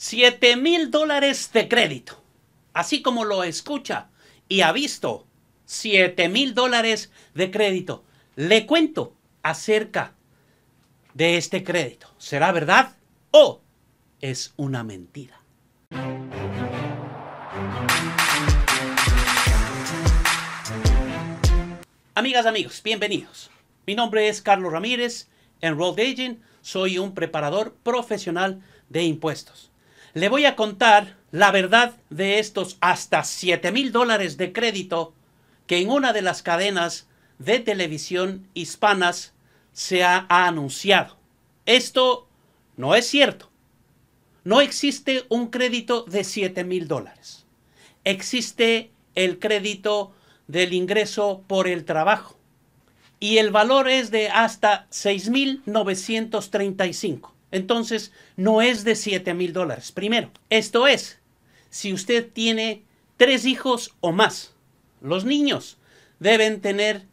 $7,000 mil dólares de crédito. Así como lo escucha y ha visto, 7 mil dólares de crédito. Le cuento acerca de este crédito. ¿Será verdad o es una mentira? Amigas, amigos, bienvenidos. Mi nombre es Carlos Ramírez, en Enrolled Agent. Soy un preparador profesional de impuestos le voy a contar la verdad de estos hasta siete mil dólares de crédito que en una de las cadenas de televisión hispanas se ha, anunciado. Esto no es cierto. No existe un crédito de siete mil dólares. Existe el crédito del ingreso por el trabajo. Y el valor es de hasta 6.935. Entonces, no es de 7 mil dólares. Primero, esto es, si usted tiene tres hijos o más, los niños deben tener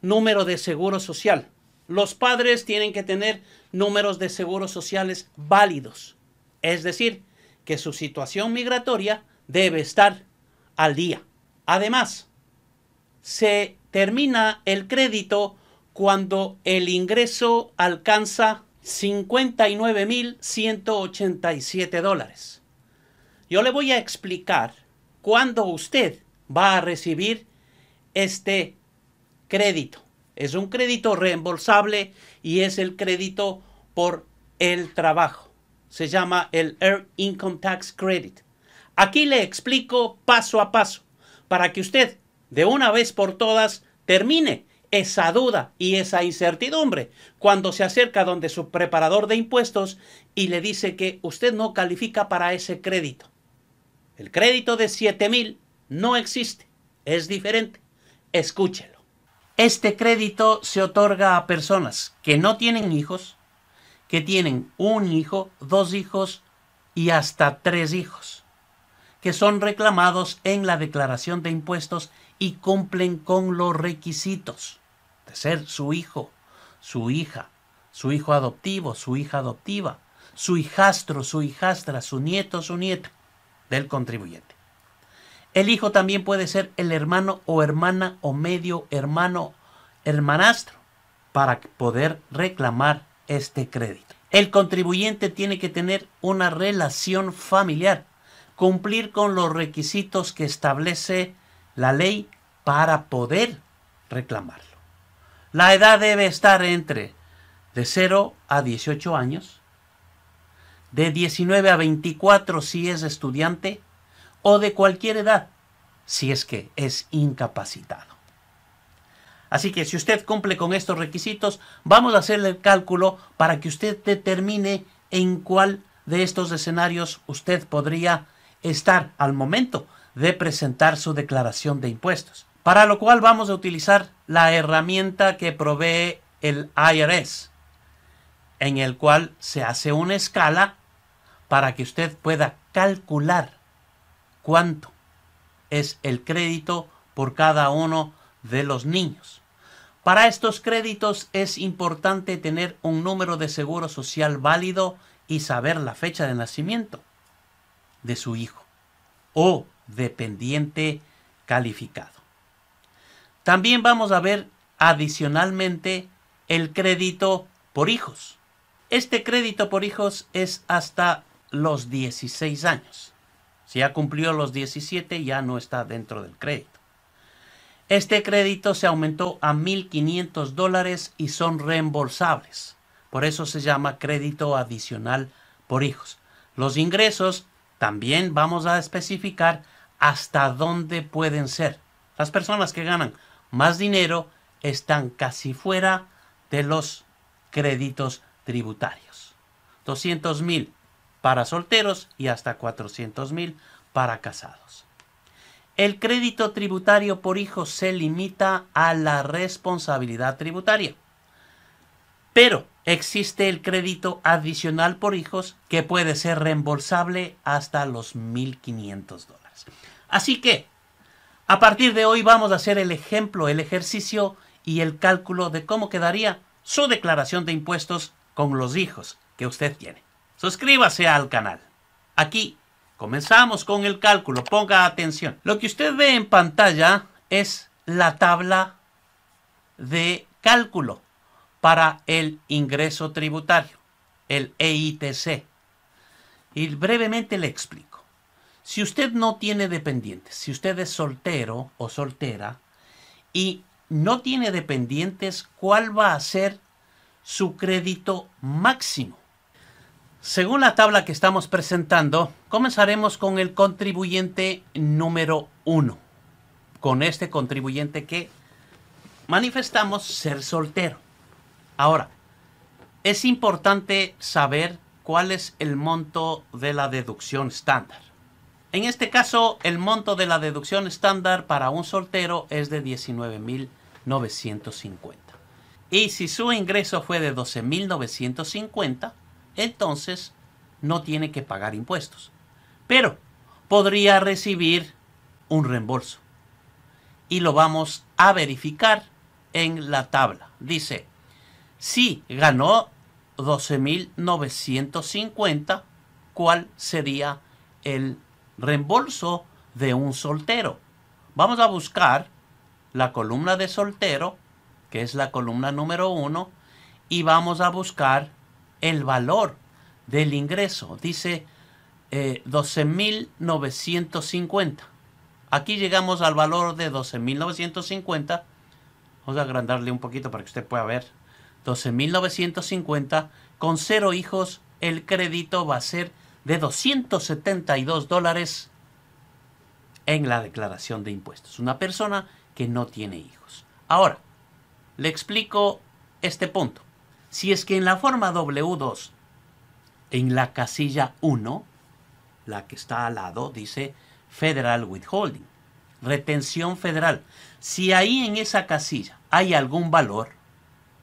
número de seguro social. Los padres tienen que tener números de seguros sociales válidos. Es decir, que su situación migratoria debe estar al día. Además, se termina el crédito cuando el ingreso alcanza 59.187 dólares. Yo le voy a explicar cuándo usted va a recibir este crédito. Es un crédito reembolsable y es el crédito por el trabajo. Se llama el Earned Income Tax Credit. Aquí le explico paso a paso para que usted de una vez por todas termine esa duda y esa incertidumbre cuando se acerca donde su preparador de impuestos y le dice que usted no califica para ese crédito. El crédito de 7000 no existe, es diferente. Escúchelo. Este crédito se otorga a personas que no tienen hijos, que tienen un hijo, dos hijos y hasta tres hijos, que son reclamados en la declaración de impuestos y cumplen con los requisitos ser su hijo, su hija, su hijo adoptivo, su hija adoptiva, su hijastro, su hijastra, su nieto, su nieta del contribuyente. El hijo también puede ser el hermano o hermana o medio hermano, hermanastro, para poder reclamar este crédito. El contribuyente tiene que tener una relación familiar, cumplir con los requisitos que establece la ley para poder reclamar. La edad debe estar entre de 0 a 18 años, de 19 a 24 si es estudiante o de cualquier edad si es que es incapacitado. Así que si usted cumple con estos requisitos, vamos a hacerle el cálculo para que usted determine en cuál de estos escenarios usted podría estar al momento de presentar su declaración de impuestos para lo cual vamos a utilizar la herramienta que provee el IRS, en el cual se hace una escala para que usted pueda calcular cuánto es el crédito por cada uno de los niños. Para estos créditos es importante tener un número de seguro social válido y saber la fecha de nacimiento de su hijo o dependiente calificado. También vamos a ver adicionalmente el crédito por hijos. Este crédito por hijos es hasta los 16 años. Si ha cumplido los 17 ya no está dentro del crédito. Este crédito se aumentó a 1.500 dólares y son reembolsables. Por eso se llama crédito adicional por hijos. Los ingresos también vamos a especificar hasta dónde pueden ser. Las personas que ganan más dinero están casi fuera de los créditos tributarios. 200 mil para solteros y hasta 400 mil para casados. El crédito tributario por hijos se limita a la responsabilidad tributaria. Pero existe el crédito adicional por hijos que puede ser reembolsable hasta los 1.500 dólares. Así que a partir de hoy vamos a hacer el ejemplo, el ejercicio y el cálculo de cómo quedaría su declaración de impuestos con los hijos que usted tiene. Suscríbase al canal. Aquí comenzamos con el cálculo. Ponga atención. Lo que usted ve en pantalla es la tabla de cálculo para el ingreso tributario, el EITC. Y brevemente le explico. Si usted no tiene dependientes, si usted es soltero o soltera y no tiene dependientes, ¿cuál va a ser su crédito máximo? Según la tabla que estamos presentando, comenzaremos con el contribuyente número uno. Con este contribuyente que manifestamos ser soltero. Ahora, es importante saber cuál es el monto de la deducción estándar. En este caso, el monto de la deducción estándar para un soltero es de 19.950. Y si su ingreso fue de 12.950, entonces no tiene que pagar impuestos. Pero podría recibir un reembolso. Y lo vamos a verificar en la tabla. Dice, si ganó 12.950, ¿cuál sería el reembolso? reembolso de un soltero. Vamos a buscar la columna de soltero, que es la columna número uno, y vamos a buscar el valor del ingreso. Dice 12.950. Eh, Aquí llegamos al valor de 12.950. Vamos a agrandarle un poquito para que usted pueda ver. 12.950. Con cero hijos, el crédito va a ser de 272 dólares en la declaración de impuestos. Una persona que no tiene hijos. Ahora, le explico este punto. Si es que en la forma W2, en la casilla 1, la que está al lado, dice Federal Withholding, retención federal. Si ahí en esa casilla hay algún valor,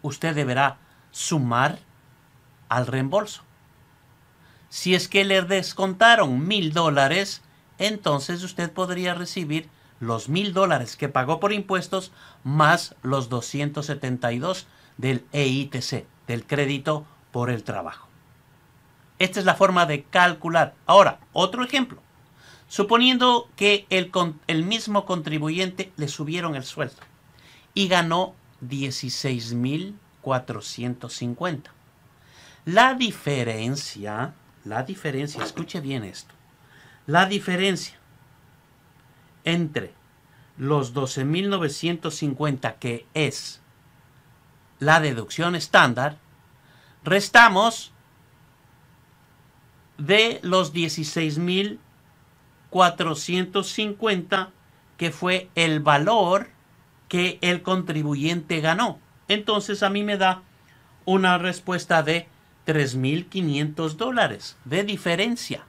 usted deberá sumar al reembolso. Si es que le descontaron mil dólares, entonces usted podría recibir los mil dólares que pagó por impuestos más los 272 del EITC, del crédito por el trabajo. Esta es la forma de calcular. Ahora, otro ejemplo. Suponiendo que el, el mismo contribuyente le subieron el sueldo y ganó 16.450. La diferencia la diferencia, escuche bien esto. La diferencia entre los 12.950 que es la deducción estándar, restamos de los 16.450 que fue el valor que el contribuyente ganó. Entonces a mí me da una respuesta de 3.500 dólares de diferencia.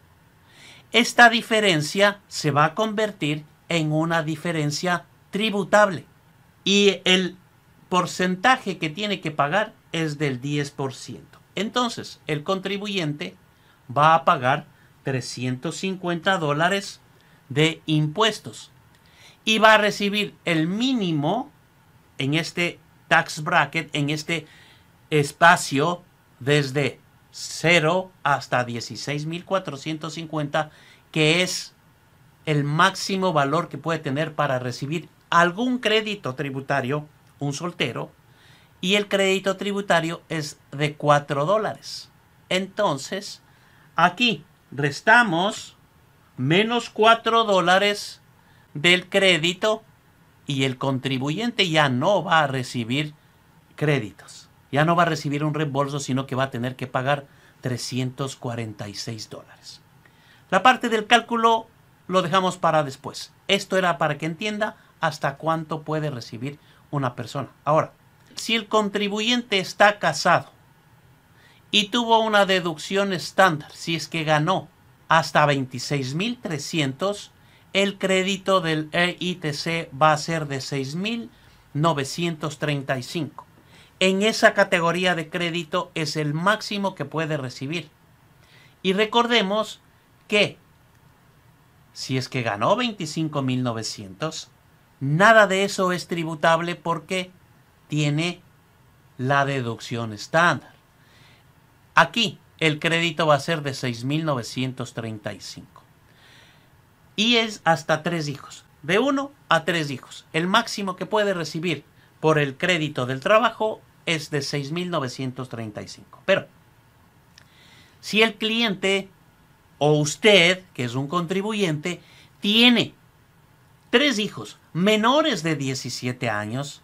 Esta diferencia se va a convertir en una diferencia tributable y el porcentaje que tiene que pagar es del 10%. Entonces, el contribuyente va a pagar 350 dólares de impuestos y va a recibir el mínimo en este tax bracket, en este espacio desde 0 hasta 16.450, que es el máximo valor que puede tener para recibir algún crédito tributario un soltero, y el crédito tributario es de 4 dólares. Entonces, aquí restamos menos 4 dólares del crédito y el contribuyente ya no va a recibir créditos ya no va a recibir un reembolso, sino que va a tener que pagar 346 dólares. La parte del cálculo lo dejamos para después. Esto era para que entienda hasta cuánto puede recibir una persona. Ahora, si el contribuyente está casado y tuvo una deducción estándar, si es que ganó hasta 26.300, el crédito del EITC va a ser de 6.935 en esa categoría de crédito es el máximo que puede recibir. Y recordemos que si es que ganó 25.900, nada de eso es tributable porque tiene la deducción estándar. Aquí el crédito va a ser de 6.935. Y es hasta tres hijos, de uno a tres hijos, el máximo que puede recibir por el crédito del trabajo es de 6.935. Pero si el cliente o usted, que es un contribuyente, tiene tres hijos menores de 17 años,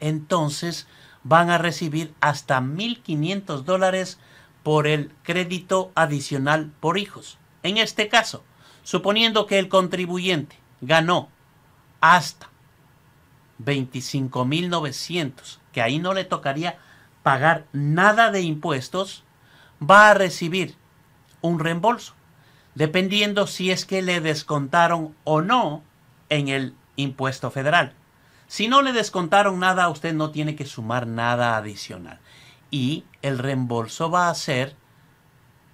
entonces van a recibir hasta 1.500 dólares por el crédito adicional por hijos. En este caso, suponiendo que el contribuyente ganó hasta 25.900, que ahí no le tocaría pagar nada de impuestos, va a recibir un reembolso, dependiendo si es que le descontaron o no en el impuesto federal. Si no le descontaron nada, usted no tiene que sumar nada adicional. Y el reembolso va a ser,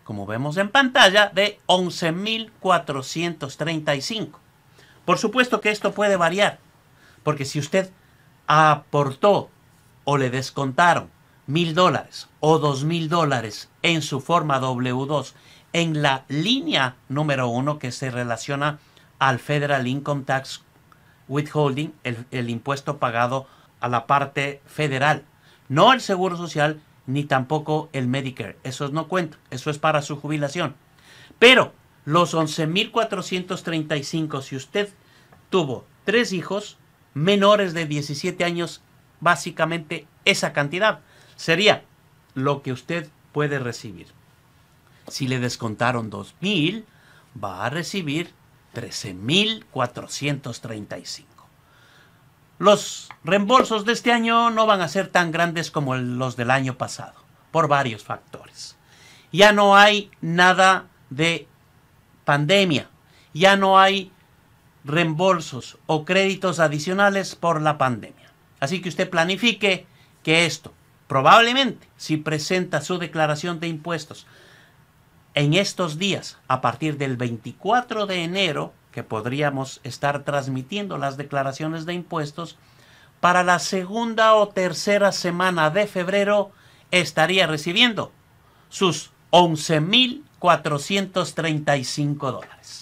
como vemos en pantalla, de 11.435. Por supuesto que esto puede variar porque si usted aportó o le descontaron mil dólares o dos mil dólares en su forma W2 en la línea número uno que se relaciona al Federal Income Tax Withholding, el, impuesto pagado a la parte federal, no el Seguro Social ni tampoco el Medicare. Eso no cuenta, eso es para su jubilación. Pero los 11.435, si usted tuvo tres hijos, menores de 17 años básicamente esa cantidad. Sería lo que usted puede recibir. Si le descontaron 2.000, va a recibir 13.435. Los reembolsos de este año no van a ser tan grandes como los del año pasado, por varios factores. Ya no hay nada de pandemia, ya no hay reembolsos o créditos adicionales por la pandemia. Así que usted planifique que esto, probablemente, si presenta su declaración de impuestos en estos días, a partir del 24 de enero, que podríamos estar transmitiendo las declaraciones de impuestos, para la segunda o tercera semana de febrero estaría recibiendo sus 11.435 dólares.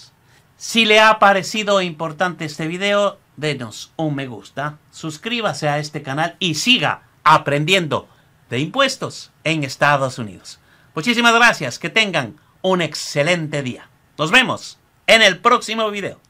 Si le ha parecido importante este video, denos un me gusta, suscríbase a este canal y siga aprendiendo de impuestos en Estados Unidos. Muchísimas gracias, que tengan un excelente día. Nos vemos en el próximo video.